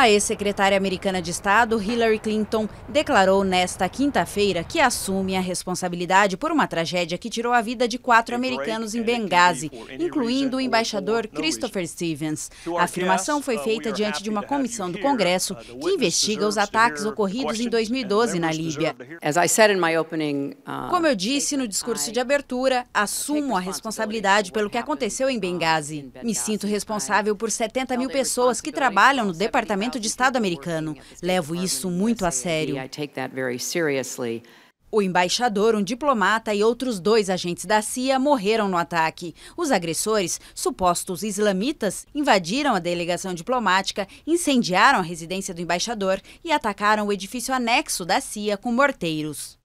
A ex-secretária americana de Estado, Hillary Clinton, declarou nesta quinta-feira que assume a responsabilidade por uma tragédia que tirou a vida de quatro americanos em Benghazi, incluindo o embaixador Christopher Stevens. A afirmação foi uh, feita diante de uma comissão do Congresso uh, que investiga os ataques ocorridos em 2012 na Líbia. Uh, Como eu disse no discurso de abertura, assumo a responsabilidade pelo que aconteceu em Benghazi. Me sinto responsável por 70 mil pessoas que trabalham no Departamento Departamento de Estado americano. Levo isso muito a sério. O embaixador, um diplomata e outros dois agentes da CIA morreram no ataque. Os agressores, supostos islamitas, invadiram a delegação diplomática, incendiaram a residência do embaixador e atacaram o edifício anexo da CIA com morteiros.